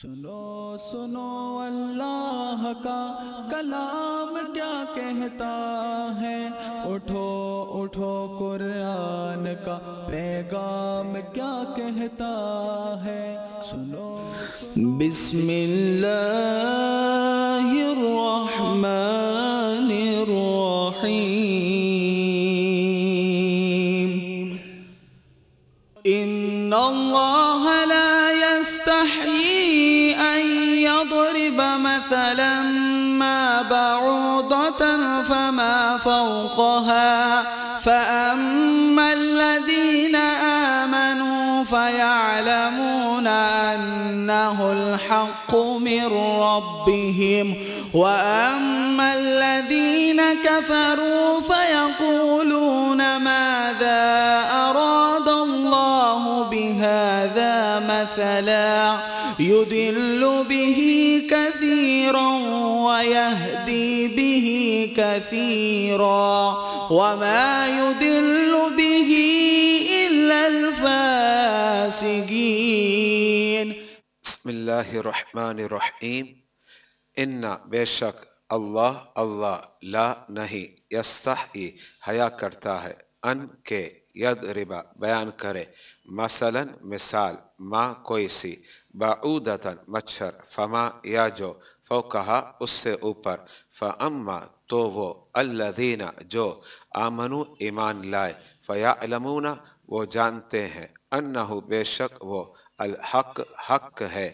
سنو سنو اللہ کا کلام کیا کہتا ہے اٹھو اٹھو قرآن کا پیغام کیا کہتا ہے سنو بسم اللہ فما فوقها فأما الذين آمنوا فيعلمون أنه الحق من ربهم وأما الذين كفروا فيقولون ماذا أراد الله بهذا مثلا يدل به كثيرا ويهدي به كثيرا وما يدل به إلا الفاسقين بسم الله الرحمن الرحيم إن बेशक अल्लाह अल्लाह ला नहीं यस्ताही हया करता है अन के यद रिबा बयान करे मसलन मिसाल माँ कोई सी बाऊदतन मच्छर फमा या जो کو کہا اس سے اوپر فاما تو وہ اللہدینہ جو آمنو ایمان لائے فیا وہ جانتے ہیں اناحُ بے شک وہ الحق حق ہے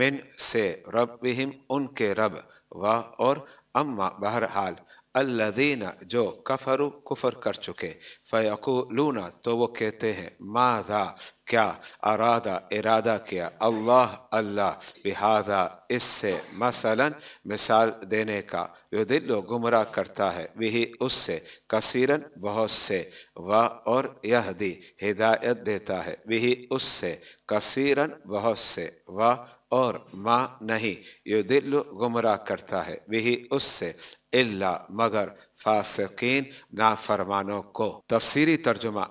من سے رب ان کے رب و اور اماں بہرحال اللہدین جو کفرو کفر کر چکے فیقولون تو وہ کہتے ہیں ماذا کیا ارادہ ارادہ کیا اللہ اللہ بہادا اس سے مثلا مثال دینے کا دل گمراہ کرتا ہے وہی اس سے کثیرن بہت سے و اور یہدی ہدایت دیتا ہے وہی اس سے کثیرن بہت سے و اور ماں نہیں یہ دل گمراہ کرتا ہے وہی اس سے اللہ مگر فاسقین نافرمانوں کو تفسیری ترجمہ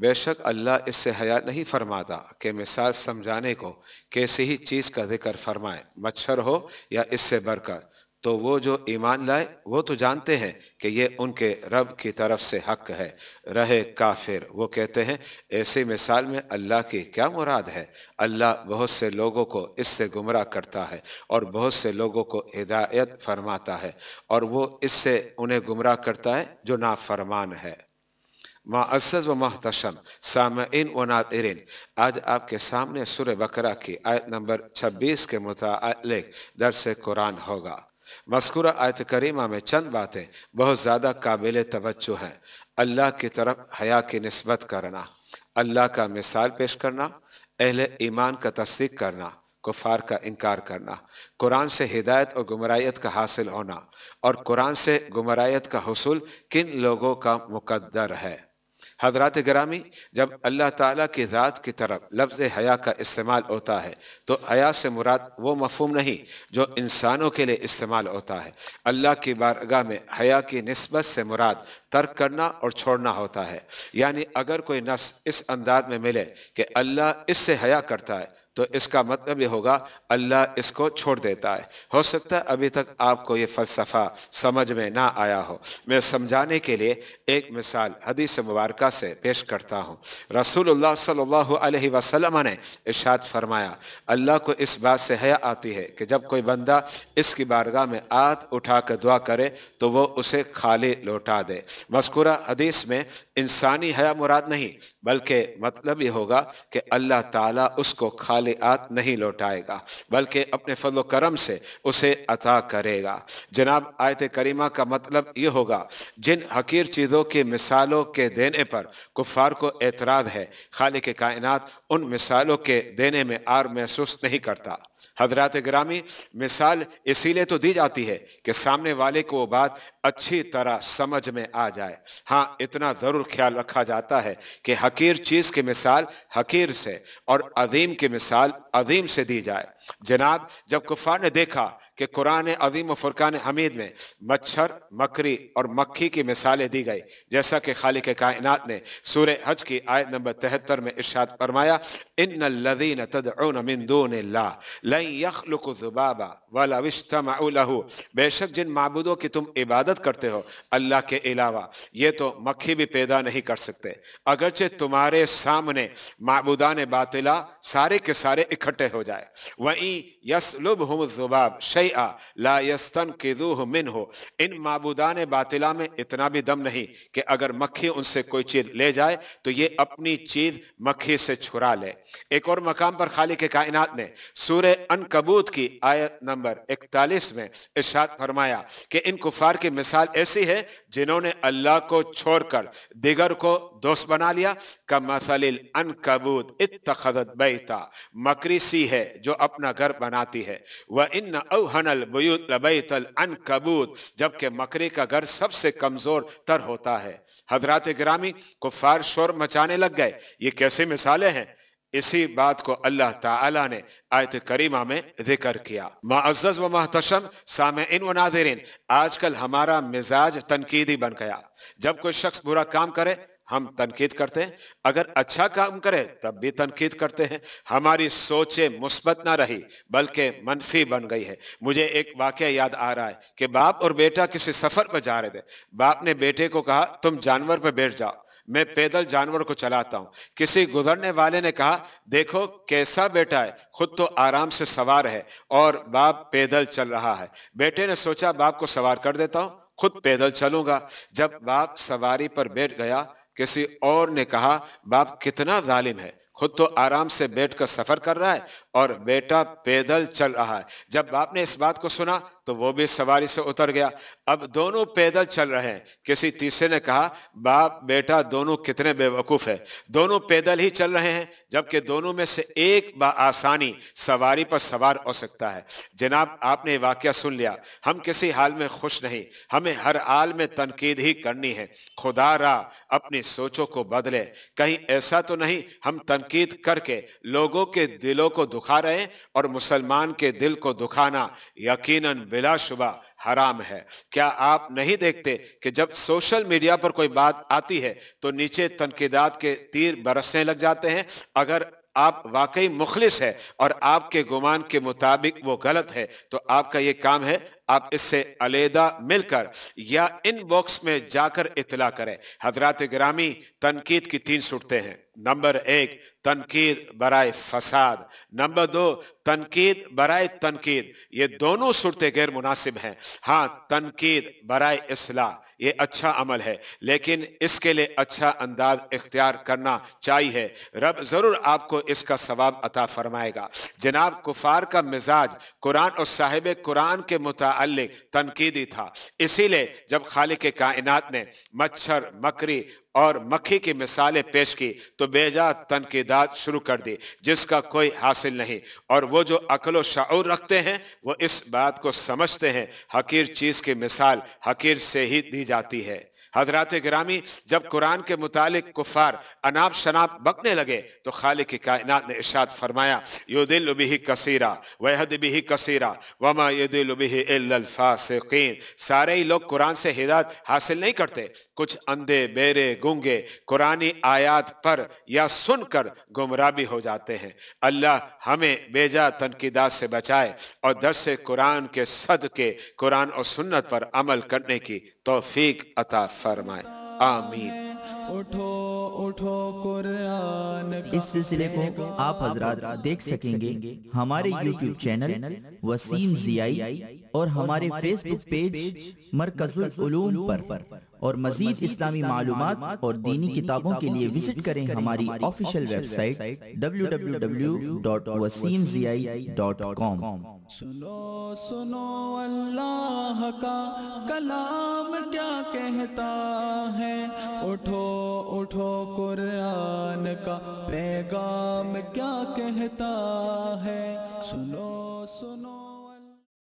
بے شک اللہ اس سے حیات نہیں فرماتا کہ مثال سمجھانے کو کیسی ہی چیز کا ذکر فرمائے مچھر ہو یا اس سے برکت کر تو وہ جو ایمان لائے وہ تو جانتے ہیں کہ یہ ان کے رب کی طرف سے حق ہے رہے کافر وہ کہتے ہیں ایسی مثال میں اللہ کی کیا مراد ہے اللہ بہت سے لوگوں کو اس سے گمراہ کرتا ہے اور بہت سے لوگوں کو ہدایت فرماتا ہے اور وہ اس سے انہیں گمراہ کرتا ہے جو نافرمان ہے معزز و محتشم سامعین و ناطرین آج آپ کے سامنے سورہ بکرہ کی آیت نمبر چھبیس کے متعلق درس قرآن ہوگا مذکورہ آیت کریمہ میں چند باتیں بہت زیادہ قابل توجہ ہیں اللہ کی طرف حیا کی نسبت کرنا اللہ کا مثال پیش کرنا اہل ایمان کا تصدیق کرنا کفار کا انکار کرنا قرآن سے ہدایت اور گمرائیت کا حاصل ہونا اور قرآن سے گمرائیت کا حصول کن لوگوں کا مقدر ہے حضرات گرامی جب اللہ تعالیٰ کی ذات کی طرف لفظ حیا کا استعمال ہوتا ہے تو حیا سے مراد وہ مفہوم نہیں جو انسانوں کے لیے استعمال ہوتا ہے اللہ کی بارگاہ میں حیا کی نسبت سے مراد ترک کرنا اور چھوڑنا ہوتا ہے یعنی اگر کوئی نفس اس انداز میں ملے کہ اللہ اس سے حیا کرتا ہے تو اس کا مطلب یہ ہوگا اللہ اس کو چھوڑ دیتا ہے ہو سکتا ہے ابھی تک آپ کو یہ فلسفہ سمجھ میں نہ آیا ہو میں سمجھانے کے لیے ایک مثال حدیث مبارکہ سے پیش کرتا ہوں رسول اللہ صلی اللہ علیہ وسلم نے ارشاد فرمایا اللہ کو اس بات سے حیا آتی ہے کہ جب کوئی بندہ اس کی بارگاہ میں آت اٹھا کر دعا کرے تو وہ اسے خالی لوٹا دے مذکورہ حدیث میں انسانی حیا مراد نہیں بلکہ مطلب یہ ہوگا کہ اللہ تعالیٰ اس کو کھال صالحات نہیں لوٹائے گا بلکہ اپنے فضل و کرم سے اسے عطا کرے گا جناب آیت کریمہ کا مطلب یہ ہوگا جن حقیر چیزوں کی مثالوں کے دینے پر کفار کو اعتراض ہے خالق کائنات ان مثالوں کے دینے میں آر محسوس نہیں کرتا حضرات گرامی مثال اسی لیے تو دی جاتی ہے کہ سامنے والے کو وہ بات اچھی طرح سمجھ میں آ جائے ہاں اتنا ضرور خیال رکھا جاتا ہے کہ حقیر چیز کی مثال حقیر سے اور عظیم کی مثال عظیم سے دی جائے جناب جب کفار نے دیکھا کہ قرآن عظیم و فرقان حمید میں مچھر مکری اور مکھی کی مثالیں دی گئی جیسا کہ خالق کائنات نے سورہ حج کی آیت نمبر تہتر میں ارشاد فرمایا ان الذین تدعون من دون اللہ لن یخلقوا ذبابا ولا اجتمعوا له بے شک جن معبودوں کی تم عبادت کرتے ہو اللہ کے علاوہ یہ تو مکھی بھی پیدا نہیں کر سکتے اگرچہ تمہارے سامنے معبودان باطلا سارے کے سارے اکٹھے ہو جائے وَإِن يَسْلُبْهُمُ الذُّبَابُ شَيْءٍ شعیٰ لا یستن قدوہ من ان معبودان باطلہ میں اتنا بھی دم نہیں کہ اگر مکھی ان سے کوئی چیز لے جائے تو یہ اپنی چیز مکھی سے چھڑا لے ایک اور مقام پر خالق کائنات نے سورہ انکبوت کی آیت نمبر اکتالیس میں ارشاد فرمایا کہ ان کفار کی مثال ایسی ہے جنہوں نے اللہ کو چھوڑ کر دیگر کو دوست بنا لیا کمثل الانکبوت اتخذت بیتا مکریسی ہے جو اپنا گھر بناتی ہے وَإِنَّ أَوْحَنَ الْبُيُوتْ لَبَيْتَ الْأَنْكَبُوتْ جبکہ مکری کا گھر سب سے کمزور تر ہوتا ہے حضرات گرامی کفار شور مچانے لگ گئے یہ کیسے مثالیں ہیں اسی بات کو اللہ تعالیٰ نے آیت کریمہ میں ذکر کیا معزز و محتشم سامعین و ناظرین آج کل ہمارا مزاج تنقیدی بن گیا جب کوئی شخص برا کام کرے ہم تنقید کرتے ہیں اگر اچھا کام کرے تب بھی تنقید کرتے ہیں ہماری سوچیں مثبت نہ رہی بلکہ منفی بن گئی ہے مجھے ایک واقعہ یاد آ رہا ہے کہ باپ اور بیٹا کسی سفر پہ جا رہے تھے باپ نے بیٹے کو کہا تم جانور پہ بیٹھ جاؤ میں پیدل جانور کو چلاتا ہوں کسی گزرنے والے نے کہا دیکھو کیسا بیٹا ہے خود تو آرام سے سوار ہے اور باپ پیدل چل رہا ہے بیٹے نے سوچا باپ کو سوار کر دیتا ہوں خود پیدل چلوں گا جب باپ سواری پر بیٹھ گیا کسی اور نے کہا باپ کتنا ظالم ہے خود تو آرام سے بیٹھ کر سفر کر رہا ہے اور بیٹا پیدل چل رہا ہے جب باپ نے اس بات کو سنا تو وہ بھی سواری سے اتر گیا اب دونوں پیدل چل رہے ہیں کسی تیسرے نے کہا باپ بیٹا دونوں کتنے بے وقوف ہے دونوں پیدل ہی چل رہے ہیں جبکہ دونوں میں سے ایک بآسانی سواری پر سوار ہو سکتا ہے جناب آپ نے واقعہ سن لیا ہم کسی حال میں خوش نہیں ہمیں ہر حال میں تنقید ہی کرنی ہے خدا را اپنی سوچوں کو بدلے کہیں ایسا تو نہیں ہم تنقید کر کے لوگوں کے دلوں کو دکھا رہے اور مسلمان کے دل کو دکھانا یقیناً بلا شبہ حرام ہے کیا آپ نہیں دیکھتے کہ جب سوشل میڈیا پر کوئی بات آتی ہے تو نیچے تنقیدات کے تیر برسنے لگ جاتے ہیں اگر آپ واقعی مخلص ہے اور آپ کے گمان کے مطابق وہ غلط ہے تو آپ کا یہ کام ہے آپ اس سے علیحدہ مل کر یا ان باکس میں جا کر اطلاع کریں حضرات گرامی تنقید کی تین صورتیں برائے فساد نمبر دو تنقید برائے تنقید یہ دونوں مناسب ہیں ہاں تنقید برائے اصلاح یہ اچھا عمل ہے لیکن اس کے لیے اچھا انداز اختیار کرنا چاہیے رب ضرور آپ کو اس کا ثواب عطا فرمائے گا جناب کفار کا مزاج قرآن اور صاحب قرآن کے مطابق متعلق تنقیدی تھا اسی لیے جب خالق کائنات نے مچھر مکری اور مکھی کی مثالیں پیش کی تو بے جا تنقیدات شروع کر دی جس کا کوئی حاصل نہیں اور وہ جو عقل و شعور رکھتے ہیں وہ اس بات کو سمجھتے ہیں حقیر چیز کی مثال حقیر سے ہی دی جاتی ہے حضرات گرامی جب قرآن کے متعلق کفار اناپ شناپ بکنے لگے تو خالق کائنات نے ارشاد فرمایا یو دل بحی کثیرہ وحد بھی کثیرہ وما دلبح الفاسقین سارے ہی لوگ قرآن سے ہدایت حاصل نہیں کرتے کچھ اندھے بیرے گنگے قرآن آیات پر یا سن کر گمراہ بھی ہو جاتے ہیں اللہ ہمیں بیجا تنقیدات سے بچائے اور درس قرآن کے صد کے قرآن اور سنت پر عمل کرنے کی توفیق عطاف فرمائے آمین اٹھو اٹھو قرآن اس سلسلے کو آپ حضرات دیکھ سکیں گے ہمارے یوٹیوب چینل وسیم زیائی اور ہمارے فیس بک پیج مرکز العلوم پر اور مزید اسلامی معلومات اور دینی کتابوں کے لیے وزٹ کریں ہماری official website W W W سنو اللہ کا کلام کیا کہتا ہے اٹھو اٹھو قرآن کا پیغام کیا کہتا ہے سنو سنو